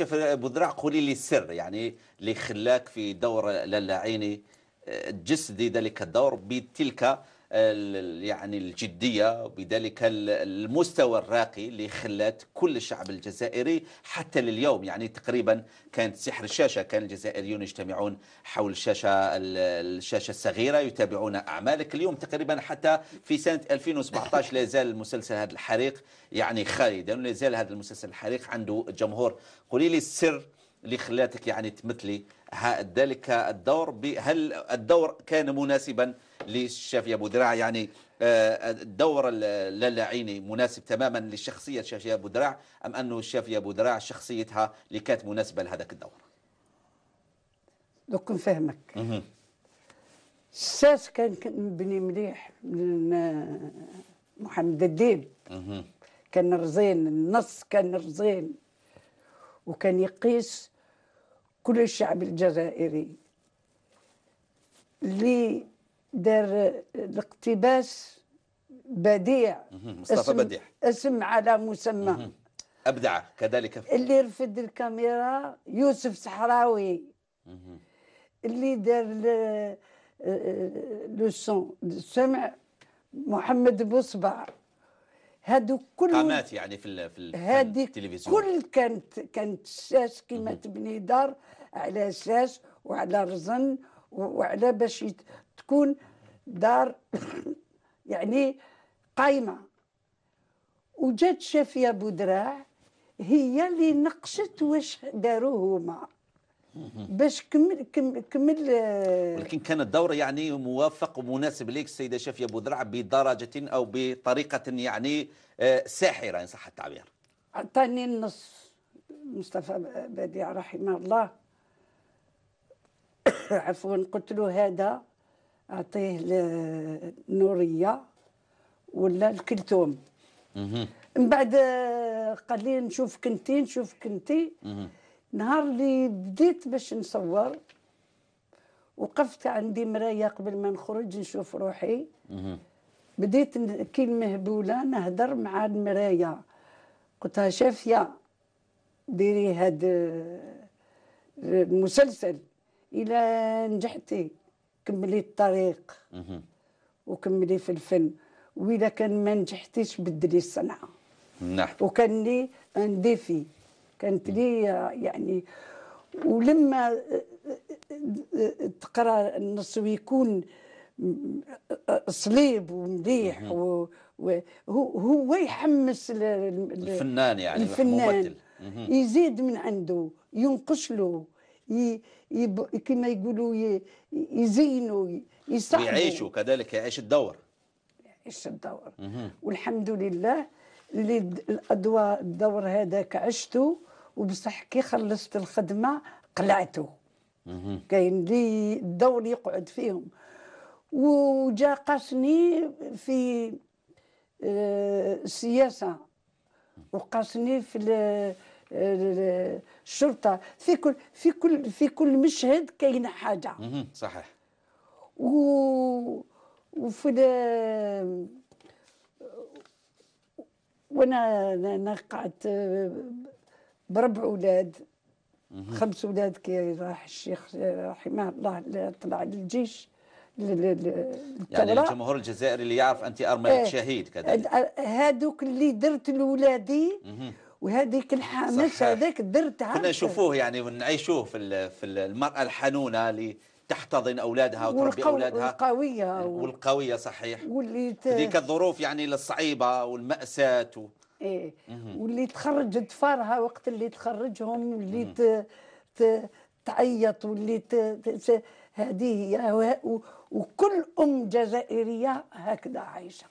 شوف ابو ذراع قولي لي السر يعني اللي خلاك في دور لالعيني تجسدي آه، ذلك الدور بتلك يعني الجدية بذلك المستوى الراقي اللي خلات كل الشعب الجزائري حتى لليوم يعني تقريبا كانت سحر الشاشة كان الجزائريون يجتمعون حول الشاشة الشاشة الصغيرة يتابعون أعمالك اليوم تقريبا حتى في سنة 2017 لا زال المسلسل هذا الحريق يعني خالدا ولا زال هذا المسلسل الحريق عنده جمهور قولي لي السر اللي خلاتك يعني تمثلي ذلك الدور هل الدور كان مناسبا للشافعي أبو دراع يعني آه، الدور اللاعيني مناسب تماما لشخصية الشافعي أبو دراع أم أنه الشافعي أبو دراع شخصيتها اللي كانت مناسبة لهذاك الدور دوك نفهمك الساس كان مبني مليح من محمد الدين كان رزين النص كان رزين وكان يقيس كل الشعب الجزائري اللي دار الاقتباس بديع مصطفى اسم بديع اسم على مسمى ابدع كذلك اللي رفد الكاميرا يوسف صحراوي اللي دار لو سون السمع محمد بوصبع هادو كل قامات يعني في في هادي التلفزيون كل كانت كانت الشاش كيما تبني دار على شاش وعلى رزن وعلى باش تكون دار يعني قايمة وجات شافية بودراع هي اللي نقشت واش داروا هما باش كمل كمل, آه، كمل ولكن كان الدور يعني موافق ومناسب ليك السيده شافيه بودرع بدرجه او بطريقه يعني آه، ساحره ان صح التعبير عطاني النص مصطفى بديع رحمه الله عفوا قلت له هذا أعطيه النورية ولا الكلثوم من بعد آه، قال لي نشوفك كنتي نشوفك كنتي نهار اللي بديت باش نصور وقفت عندي مرايه قبل ما نخرج نشوف روحي بديت كي مهبوله نهضر مع المرايه قلتها شافيه ديري هاد المسلسل آه، الى نجحتي كملي الطريق وكملي في الفن وإذا كان ما نجحتيش بدلي الصنعة نعم وكان لي ان ديفي كانت لي يعني ولما آه، آه، آه، تقرا النص ويكون صليب ومليح و هو يحمس الفنان يعني الفنان يزيد من عنده ينقش له كما يقولوا يزينوا يصحوا يعيشوا كذلك يعيش الدور يعيش الدور والحمد لله اللي الادوار الدور هذاك عشته وبصح كي خلصت الخدمه قلعته كاين لي الدور يقعد فيهم وجا قاسني في السياسه آه، وقاسني في الشرطه في كل في كل في كل مشهد كاينه حاجه صحيح و وفي وانا انا قعدت بربع اولاد خمس اولاد كي راح الشيخ رحمه الله طلع للجيش يعني الجمهور الجزائري اللي يعرف انت ارمله إيه، شهيد كذلك هذوك اللي درت لولادي وهذيك الحماس هذاك درتها كنا نشوفوه يعني ونعيشوه في في المراه الحنونه اللي تحتضن اولادها وتربي اولادها والقويه والقويه صحيح واللي ت... هذيك الظروف يعني الصعيبه والماساه و... ايه واللي تخرج اطفالها وقت اللي تخرجهم واللي ت... ت... تعيط واللي ت... ت... هذه هي وكل ام جزائريه هكذا عايشه